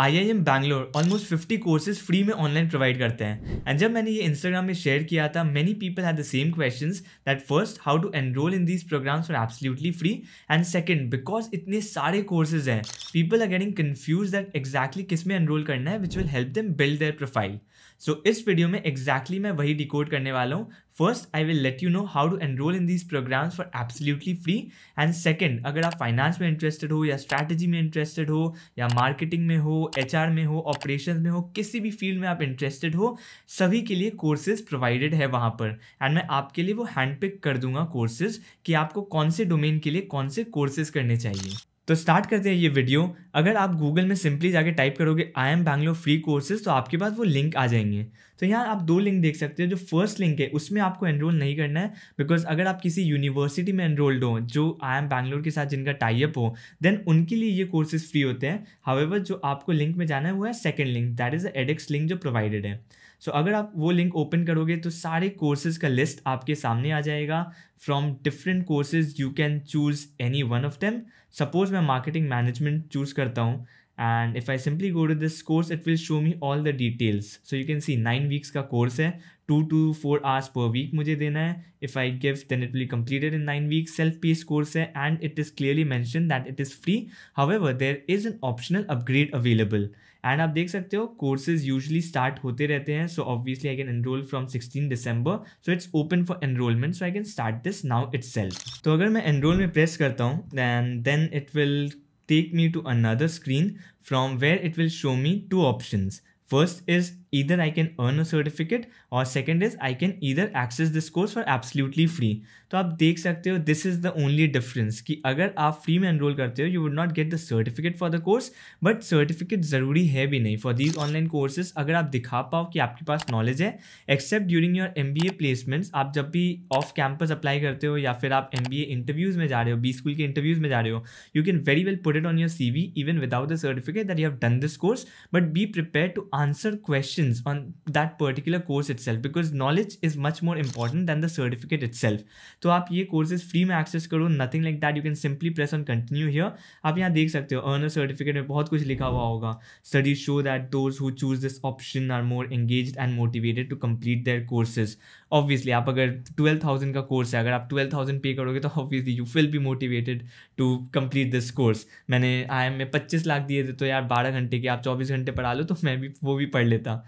I I M Bangalore almost fifty courses free में online provide करते हैं एंड जब मैंने ये इंस्टाग्राम में शेयर किया था many people had the same question that first how to enroll in these programs for absolutely free and second because इतने सारे कोर्सेज हैं people are getting confuse that exactly किस में एनरोल करना है which will help them build their profile so so, इस video में exactly exactly मैं वही डिकोड करने वाला हूँ first I will let you know how to enroll in these programs for absolutely free and second अगर आप फाइनेंस में इंटरेस्टेड हो या स्ट्रैटेजी में इंटरेस्टेड हो या मार्केटिंग में हो एच में हो ऑपरेशन में हो किसी भी फील्ड में आप इंटरेस्टेड हो सभी के लिए कोर्सेज प्रोवाइडेड है वहाँ पर एंड मैं आपके लिए वो हैंड पिक कर दूंगा कोर्सेज कि आपको कौन से डोमेन के लिए कौन से कोर्सेज करने चाहिए तो स्टार्ट करते हैं ये वीडियो अगर आप गूगल में सिंपली जाके टाइप करोगे I M Bangalore free courses तो आपके पास वो लिंक आ जाएंगे तो यहाँ आप दो लिंक देख सकते हो जो फर्स्ट लिंक है उसमें आपको एनरोल नहीं करना है बिकॉज अगर आप किसी यूनिवर्सिटी में एनरोल्ड हो जो आई एम बैंगलोर के साथ जिनका टाइप हो देन उनके लिए ये कोर्सेज फ्री होते हैं हावेवर जो आपको लिंक में जाना है वो है second link that is a edX link जो प्रोवाइडेड है सो so, अगर आप वो लिंक ओपन करोगे तो सारे कोर्सेज का लिस्ट आपके सामने आ जाएगा from different courses you can choose any one of them suppose मैं मार्केटिंग मैनेजमेंट चूज़ करता हूँ and if I simply go to this course it will show me all the details so you can see nine weeks का course है two to four hours per week मुझे देना है if I give then it will completed in nine weeks self pace course है and it is clearly mention that it is free however there is an optional upgrade available and आप देख सकते हो courses usually start होते रहते हैं so obviously I can enroll from sixteen December so it's open for enrollment so I can start this now it's self तो अगर मैं एनरोल में प्रेस करता हूँ then then it will take me to another screen from where it will show me two options. First is either I can earn a certificate और second is I can either access this course for absolutely free तो आप देख सकते हो this is the only difference कि अगर आप free में एनरोल करते हो you would not get the certificate for the course but certificate ज़रूरी है भी नहीं फॉर दीज ऑनलाइन कोर्सेज अगर आप दिखा पाओ कि आपके पास नॉलेज है except during your M B A placements आप जब भी ऑफ कैंपस अप्लाई करते हो या फिर आप एम बी ए इंटरव्यूज़ में जा रहे हो बी स्कूल के इंटरव्यूज़ में जा रहे हो you can very well put it on your C V even without the certificate that you have done this course but be prepare to answer question on that particular course it's itself because knowledge is much more important than the certificate itself. तो आप ये courses free में access करो nothing like that you can simply press on continue here. आप यहाँ देख सकते हो earner certificate में बहुत कुछ लिखा हुआ होगा Studies show that those who choose this option are more engaged and motivated to complete their courses. Obviously आप अगर 12,000 का कोर्स है अगर आप 12,000 पे करोगे तो obviously you will be motivated to complete this course मैंने आई एम में 25 लाख दिए थे तो यार 12 घंटे के आप 24 घंटे पढ़ा लो तो मैं भी वो भी पढ़ लेता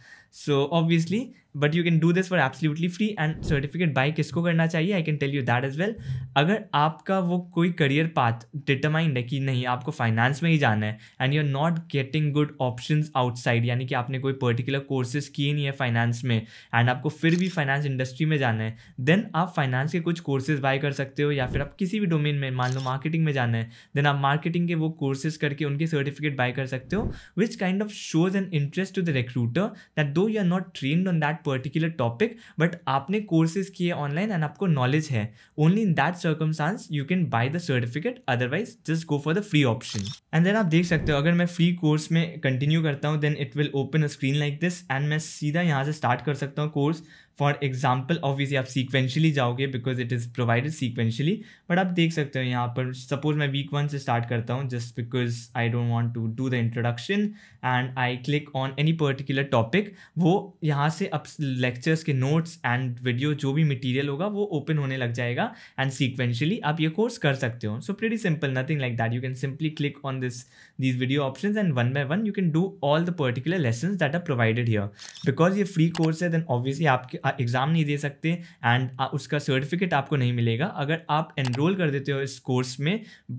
so obviously but you can do this for absolutely free and certificate buy किसको करना चाहिए I can tell you that is well अगर आपका वो कोई करियर पाथ डिटरमाइंड है कि नहीं आपको फाइनेंस में ही जाना है and you are not getting good option outside यानी कि आपने कोई पर्टिकुलर कोर्सेज किए नहीं है फाइनेंस में एंड आपको फिर भी फाइनेंस इंडस्ट्री में जाना है देन आप फाइनेंस के कुछ कोर्सेज बाय कर सकते हो या फिर आप किसी भी डोमेन में मान लो मार्केटिंग में जाना है देन आप मार्केटिंग के वो कोर्सेज करके उनके सर्टिफिकेट बाय कर सकते हो which kind of shows an interest to the recruiter that though you are not train on that particular topic but आपने कोर्सेज किए ऑनलाइन एंड आपको नॉलेज है only in that circumstance you can buy the certificate otherwise just go for the free option and then आप देख सकते हो अगर मैं फ्री कोर्स में कंटिन्यू करता हूँ then it will open a screen like this and मैं सीधा यहाँ से स्टार्ट कर सकता हूँ कोर्स फॉर एग्जाम्पल ऑब्वियसली आप सीक्वेंशली जाओगे because it is provided sequentially but आप देख सकते हो यहाँ पर सपोज मैं वीक वन से स्टार्ट करता हूँ just because I don't want to do the introduction and I click on any particular topic वो यहाँ से अब लेक्चर्स के नोट्स एंड वीडियो जो भी मटीरियल होगा वो ओपन होने लग जाएगा एंड सीक्वेंशली आप ये कोर्स कर सकते हो so pretty simple nothing like that you can simply click on this these video options and one by one you can do all the particular lessons that are provided here because ये free course है then obviously आप exam नहीं दे सकते and उसका certificate आपको नहीं मिलेगा अगर आप enroll कर देते हो इस course में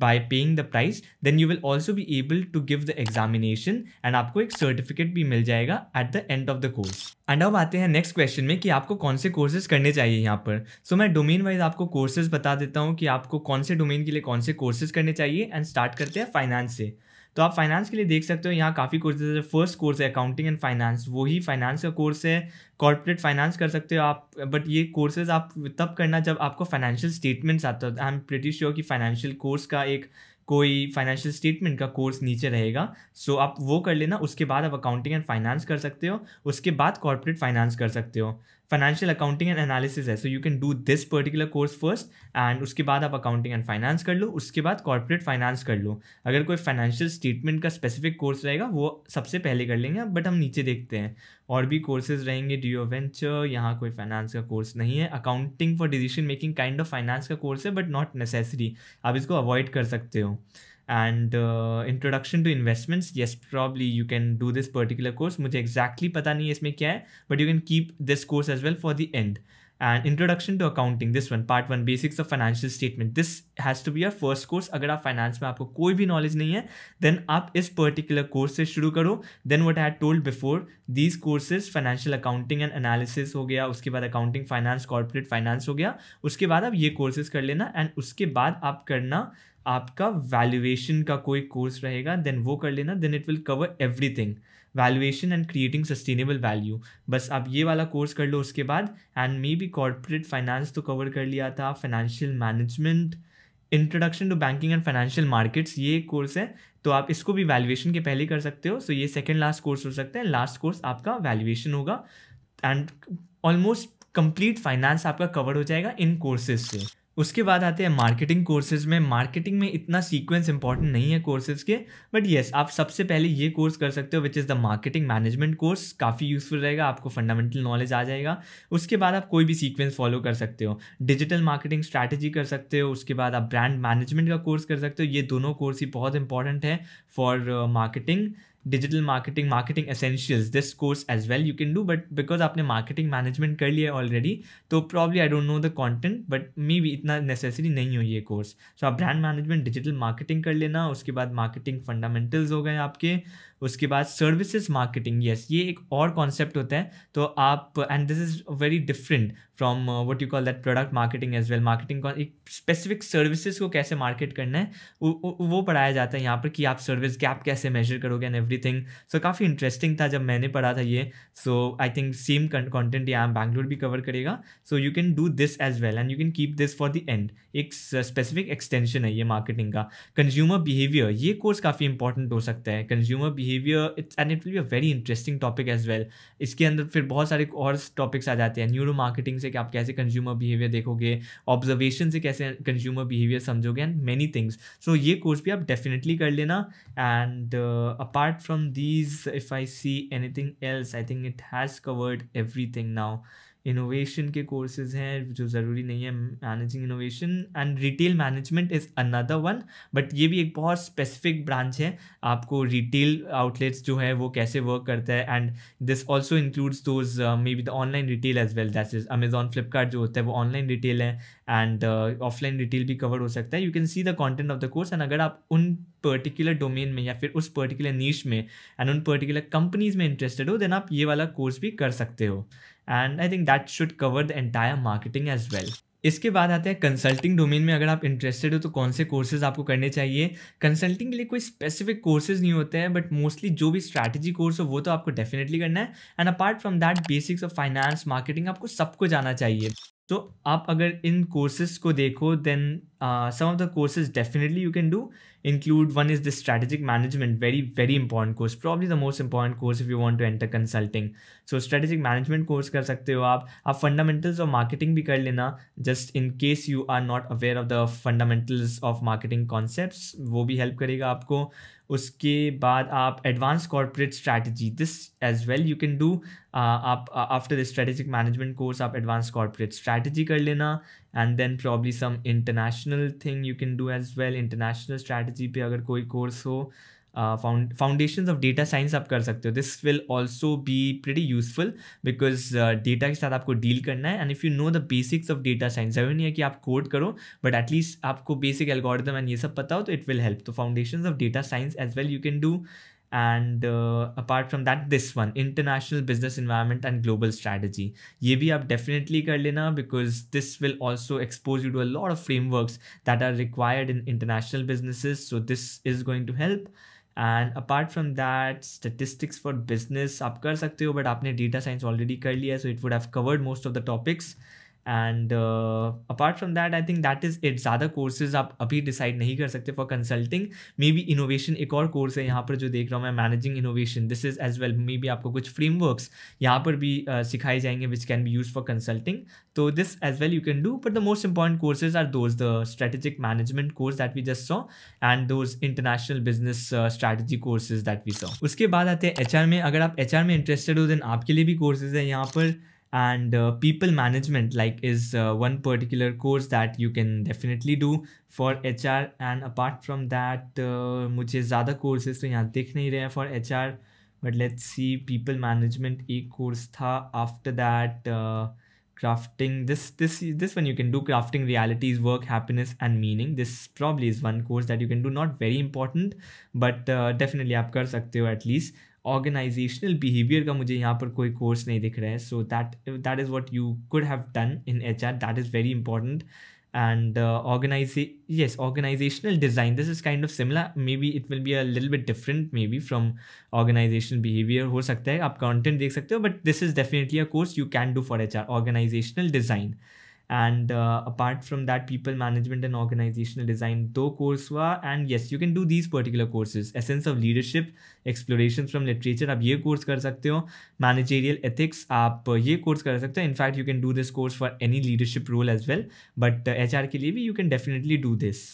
by paying the price then you will also be able to give the examination and आपको एक certificate भी मिल जाएगा at the end of the course and अब आते हैं नेक्स्ट क्वेश्चन में कि आपको कौन से कोर्सेज करने चाहिए यहाँ पर सो so, मैं डोमेन वाइज आपको कोर्सेज बता देता हूँ कि आपको कौन से डोमेन के लिए कौन से कोर्सेज करने चाहिए एंड स्टार्ट करते हैं फाइनेंस से तो आप फाइनेंस के लिए देख सकते हो यहाँ काफ़ी कोर्सेज है फर्स्ट कोर्स है अकाउंटिंग एंड फाइनेंस वही फाइनेंस का कोर्स है कॉर्पोरेट फाइनेंस कर सकते हो आप बट ये कोर्सेज आप तब करना जब आपको फाइनेंशियल स्टेटमेंट्स आता है आई एम प्रिटी श्योर कि फाइनेंशियल कोर्स का एक कोई फाइनेंशियल स्टेटमेंट का कोर्स नीचे रहेगा सो so आप वो कर लेना उसके बाद आप अकाउंटिंग एंड फाइनेंस कर सकते हो उसके बाद कॉर्पोरेट फाइनेंस कर सकते हो फाइनेंशियल अकाउंटिंग एंड एनालिसिस है so you can do this particular course first and उसके बाद आप अकाउंटिंग एंड फाइनेंस कर लो उसके बाद कॉर्पोरेट फाइनेंस कर लो अगर कोई फाइनेंशियल स्टेटमेंट का स्पेसिफिक कोर्स रहेगा वो सबसे पहले कर लेंगे बट हम नीचे देखते हैं और भी कोर्सेज रहेंगे ड्यू वेंचर यहाँ कोई फाइनेंस का कोर्स नहीं है accounting for decision making kind of finance का कोर्स है बट नॉट नेसेसरी आप इसको अवॉइड कर सकते हो and introduction to investments yes probably you can do this particular course मुझे एग्जैक्टली exactly पता नहीं है इसमें क्या है but you can keep this course as well for the and and introduction to accounting this one part one basics of financial statement this has to be your first course अगर आप finance में आपको कोई भी knowledge नहीं है then आप इस पर्टिकुलर कोर्स से शुरू करो then what had told before these courses financial accounting and analysis हो गया उसके बाद अकाउंटिंग फाइनेंस कॉर्पोरेट फाइनेंस हो गया उसके बाद आप ये कोर्सेज कर लेना एंड उसके बाद आप करना आपका वैल्यूएशन का कोई कोर्स रहेगा देन वो कर लेना then it will cover everything valuation and creating sustainable value बस आप ये वाला कोर्स कर लो उसके बाद and may be corporate finance तो कवर कर लिया था financial management introduction to banking and financial markets ये एक कोर्स है तो आप इसको भी वैल्यूएशन के पहले कर सकते हो सो so ये सेकेंड लास्ट कोर्स हो सकते हैं लास्ट कोर्स आपका वैल्यूएशन होगा एंड ऑलमोस्ट कंप्लीट फाइनेंस आपका कवर हो जाएगा इन कोर्सेज से उसके बाद आते हैं मार्केटिंग कोर्सेज में मार्केटिंग में इतना सीक्वेंस इंपॉर्टेंट नहीं है कोर्सेज के बट येस आप सबसे पहले ये कोर्स कर सकते हो which is the marketing management course काफ़ी यूजफुल रहेगा आपको फंडामेंटल नॉलेज आ जाएगा उसके बाद आप कोई भी सीक्वेंस फॉलो कर सकते हो डिजिटल मार्केटिंग स्ट्रैटेजी कर सकते हो उसके बाद आप ब्रांड मैनेजमेंट का कोर्स कर सकते हो ये दोनों कोर्स ही बहुत इंपॉर्टेंट है for marketing uh, digital marketing marketing essentials this course as well you can do but because आपने मार्केटिंग मैनेजमेंट कर लिया ऑलरेडी तो probably I don't know the content but may भी इतना नेसेसरी नहीं हो ये कोर्स सो आप ब्रांड मैनेजमेंट डिजिटल मार्केटिंग कर लेना उसके बाद मार्केटिंग फंडामेंटल्स हो गए आपके उसके बाद सर्विसेज मार्केटिंग यस ये एक और कॉन्सेप्ट होता है तो आप and this is very different from what you call that product marketing as well marketing एक स्पेसिफिक सर्विसेज को कैसे मार्केट करना है वो, वो पढ़ाया जाता है यहाँ पर कि आप सर्विस गैप कैसे मेजर करोगे एंड एवरीथिंग सो काफ़ी इंटरेस्टिंग था जब मैंने पढ़ा था ये so I think same content यहाँ बैंगलोर भी कवर करेगा so you can do this as well and you can keep this for the end एक स्पेसिफिक एक्सटेंशन है ये मार्केटिंग का कंज्यूमर बिहेवियर ये कोर्स काफ़ी इंपॉर्टेंट हो सकता है consumer behaviour behaviour it's and it will be a very interesting topic as well इसके अंदर फिर बहुत सारे और टॉपिक्स आ जाते हैं न्यूरो मार्केटिंग से कि आप कैसे कंज्यूमर बिहेवियर देखोगे ऑब्जर्वेशन से कैसे कंज्यूमर बिहेवियर समझोगे एंड मैनी थिंग्स सो ये कोर्स भी आप डेफिनेटली कर लेना and apart from these if I see anything else I think it has covered every thing now innovation के कोर्सेज हैं जो ज़रूरी नहीं है managing innovation and retail management is another one but ये भी एक बहुत स्पेसिफिक ब्रांच है आपको रिटेल आउटलेट्स जो है वो कैसे वर्क करता है and this also includes those may be the online retail as well that is Amazon Flipkart जो होता है वो ऑनलाइन रिटेल है एंड ऑफलाइन रिटेल भी कवर हो सकता है you can see the content of the course and अगर आप उन पर्टिकुलर डोमेन में या फिर उस पर्टिकुलर नीच में एंड उन पर्टिकुलर कंपनीज में इंटरेस्टेड हो देन आप ये वाला कोर्स भी कर सकते हो and I think that should cover the entire marketing as well इसके बाद आते हैं कंसल्टिंग डोमेन में अगर आप इंटरेस्टेड हो तो कौन से कोर्सेज आपको करने चाहिए कंसल्टिंग के लिए कोई स्पेसिफिक कोर्सेज नहीं होते हैं बट मोस्टली जो भी स्ट्रैटेजी कोर्स हो वो तो आपको डेफिनेटली करना है and apart from that basics of finance marketing आपको सबको जाना चाहिए तो आप अगर इन कोर्सेज को देखो then some of the courses definitely you can do include one is the strategic management very very important course probably the most important course if you want to enter consulting so strategic management course कर सकते हो आप आप fundamentals of marketing भी कर लेना just in case you are not aware of the fundamentals of marketing concept वो भी हेल्प करेगा आपको उसके बाद आप advance corporate strategy this as well you can do आप आफ्टर स्ट्रेटेजिक मैनेजमेंट कोर्स आप एडवांस कॉर्पोरेट स्ट्रैटेजी कर लेना and then probably some international thing you can do as well international strategy पे अगर कोई कोर्स हो फाउंडेशन ऑफ डेटा साइंस आप कर सकते हो this will also be pretty useful because data के साथ आपको डील करना है and if you know the basics of data science जरूरी नहीं है कि आप कोड करो बट एटलीस्ट आपको बेसिक एल्गोरिदम एंड ये सब पता हो तो इट विल हेल्प तो foundation of data science as well you can do and apart from that this one international business environment and global strategy ये भी आप डेफिनेटली कर लेना because this will also expose you to a lot of framework that are required in international businesses so this is going to help and apart from that statistics for business आप कर सकते हो but आपने data science already कर लिया है so it would have covered most of the topics and apart from that I think that is it ज़्यादा courses आप अभी डिसाइड नहीं कर सकते for consulting may be innovation एक और कोर्स है यहाँ पर जो देख रहा हूँ मैं managing innovation this is as well may be आपको कुछ फ्रेमवर्क्स यहाँ पर भी uh, सिखाए जाएंगे which can be use for consulting तो this as well you can do but the most important courses are those the strategic management course that we just saw and those international business strategy courses that we saw उसके बाद आते हैं H में अगर आप H में interested हो then आपके लिए भी कोर्सेज है यहाँ पर and uh, people management like is uh, one particular course that you can definitely do for HR and apart from that uh, मुझे ज़्यादा courses तो यहाँ दिख नहीं रहे हैं for HR but let's see people management एक course था after that uh, crafting this this this one you can do crafting realities work happiness and meaning this probably is one course that you can do not very important but uh, definitely आप कर सकते at least organisational behaviour का मुझे यहाँ पर कोई course नहीं दिख रहा है so that that is what you could have done in H R that is very important and organise yes organisational design this is kind of similar may be it will be a little bit different may be from organisational behaviour हो सकता है आप content देख सकते हो but this is definitely a course you can do for H R organisational design and apart from that people management and organisational design दो course हुआ and yes you can do these particular courses essence of leadership exploration from literature आप ये course कर सकते हो managerial ethics आप uh, ये course कर सकते हो in fact you can do this course for any leadership role as well but H R के लिए भी you can definitely do this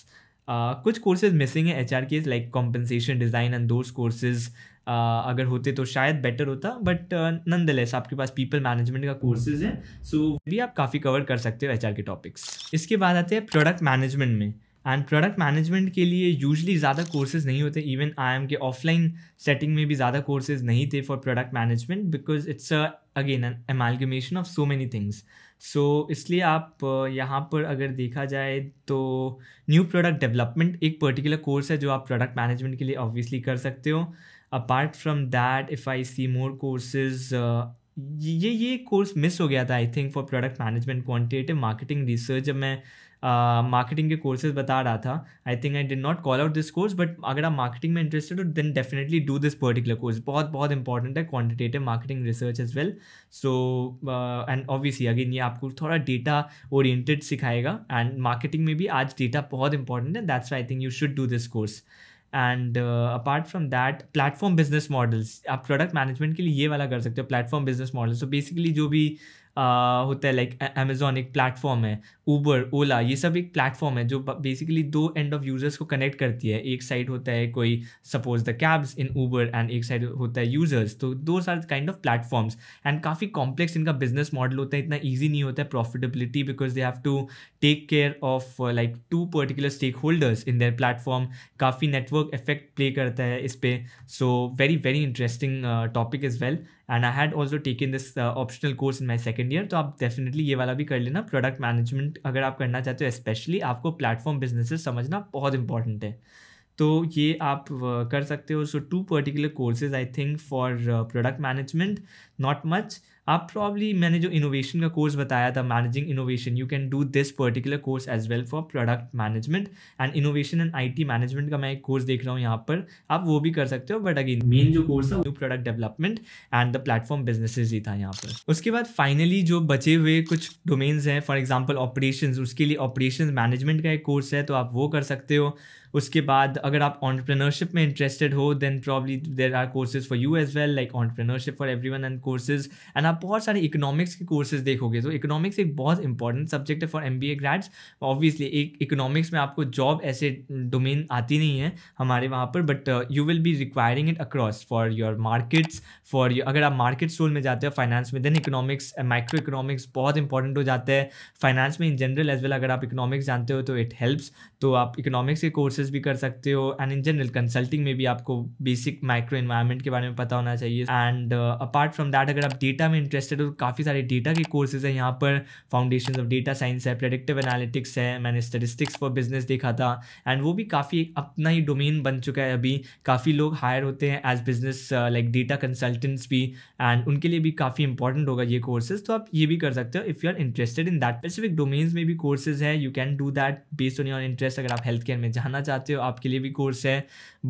कुछ कोर्सेज मिसिंग है एच आर के like compensation design and those courses अगर होते तो शायद बेटर होता बट नंद लेस आपके पास पीपल मैनेजमेंट का कोर्सेज है सो भी आप काफ़ी कवर कर सकते हो एच आर के टॉपिक्स इसके बाद आते हैं प्रोडक्ट मैनेजमेंट में एंड प्रोडक्ट मैनेजमेंट के लिए यूजली ज़्यादा कोर्सेज नहीं होते even I I M offline setting में भी ज़्यादा कोर्सेज नहीं थे for product management because it's again an amalgamation of so many things so so, इसलिए आप यहाँ पर अगर देखा जाए तो न्यू प्रोडक्ट डेवलपमेंट एक पर्टिकुलर कोर्स है जो आप प्रोडक्ट मैनेजमेंट के लिए ऑब्वियसली कर सकते हो apart from that if I see more courses ये ये कोर्स मिस हो गया था I think for product management quantitative marketing research जब मैं मार्केटिंग के कोर्सेज बता रहा था I think I did not call out this course but अगर आप मार्केटिंग में इंटरेस्टेड हो then definitely do this particular course बहुत बहुत इंपॉर्टेंट है quantitative marketing research as well so and obviously again ये आपको थोड़ा डेटा ओरिएंटेड सिखाएगा एंड मार्केटिंग में भी आज डेटा बहुत इंपॉर्टेंट है that's I think you should do this course and apart from that platform business models आप प्रोडक्ट मैनेजमेंट के लिए ये वाला कर सकते हो platform business model so basically जो भी uh, होता है लाइक अमेजोन एक प्लेटफॉर्म है ऊबर ओला ये सब एक प्लेटफॉर्म है जो बेसिकली दो एंड ऑफ यूज़र्स को कनेक्ट करती है एक साइड होता है कोई suppose the cabs in Uber and एक साइड होता है यूज़र्स तो दो are kind of platforms and काफ़ी कॉम्प्लेक्स इनका बिजनेस मॉडल होता है इतना ईजी नहीं होता है profitability because they have to take care of like two particular stakeholders in their platform काफ़ी नेटवर्क इफेक्ट प्ले करता है इस पर so very very interesting topic is well and I had also taken this optional course in my second year तो आप definitely ये वाला भी कर लेना प्रोडक्ट मैनेजमेंट इन्वेस्टमेंट अगर आप करना चाहते हो स्पेशली आपको प्लेटफॉर्म बिजनेसेस समझना बहुत इंपॉर्टेंट है तो ये आप कर सकते हो so two particular courses I think for product management not much आप प्रॉब्ली मैंने जो इनोवेशन का कोर्स बताया था managing innovation you can do this particular course as well for product management and innovation and IT management का मैं एक course देख रहा हूँ यहाँ पर आप वो भी कर सकते हो बट अगेन मेन जो कोर्स था new product development and the platform businesses ही था यहाँ पर उसके बाद फाइनली जो बचे हुए कुछ डोमेन्स हैं फॉर एग्जाम्पल ऑपरेशन उसके लिए ऑपरेशन मैनेजमेंट का एक कोर्स है तो आप वो कर सकते हो उसके बाद अगर आप ऑन्टरप्रेनरशिप में इंटरेस्टेड हो then probably there are courses for you as well like entrepreneurship for everyone and courses and आप बहुत सारे इकोनॉमिक्स के कोर्सेज देखोगे तो इकोनॉमिक्स एक बहुत इंपॉर्टेंट सब्जेक्ट है for M B A grads obviously एक इकोनॉमिक्स में आपको जॉब ऐसे डोमेन आती नहीं है हमारे वहाँ पर but you will be requiring it across for your markets for you अगर आप मार्केट स्टोल में जाते हो फाइनेंस में देन इकोनॉमिक्स माइक्रो इकोनॉमिक्स बहुत इंपॉर्टेंट हो जाते हैं फाइनेंस में इन जनरल एज वेल अगर आप इकोनॉमिक्स जानते हो तो इट हेल्प्स तो आप इकोनॉमिक्स के कोर्सेज कोर्सेज भी कर सकते हो एंड इन जनरल कंसल्टिंग में भी आपको बेसिक माइक्रो इन्वायरमेंट के बारे में पता होना चाहिए एंड अपार्ट फ्रॉम दैट अगर आप डेटा में इंटरेस्टेड हो तो काफ़ी सारे डेटा के कोर्सेज हैं यहाँ पर फाउंडेशन ऑफ डेटा साइंस है प्रेडिक्टिव एनालिटिक्स है मैंने स्टेटिस्टिक्स फॉर बिजनेस देखा था एंड वो भी काफ़ी अपना ही डोमेन बन चुका है अभी काफ़ी लोग हायर होते हैं as business like data consultants भी एंड उनके लिए भी काफ़ी इंपॉर्टेंट होगा ये कोर्सेज तो आप ये भी कर सकते हो if you are interested in that specific domains में भी कोर्सेज है you can do that based on your interest अगर आप हेल्थ केयर में जाना चाहते चाहते हो आपके लिए भी कोर्स है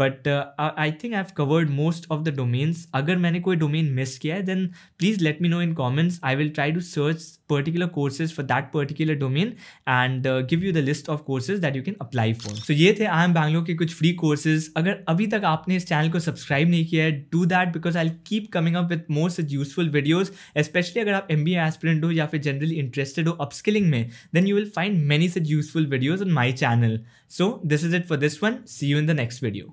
but I think I have covered most of the domains अगर मैंने कोई डोमेन मिस किया है then please let me know in comments I will try to search particular courses for that particular domain and give you the list of courses that you can apply for so ये थे आई M Bangalore के कुछ free courses अगर अभी तक आपने इस channel को सब्सक्राइब नहीं किया है do that because I keep coming up with more such useful videos especially अगर आप एम बी एस्पिरेंट हो या फिर जनरली इंटरेस्टेड हो अपस्किलिंग में then you will find many such useful videos on my channel So this is it for this one. See you in the next video.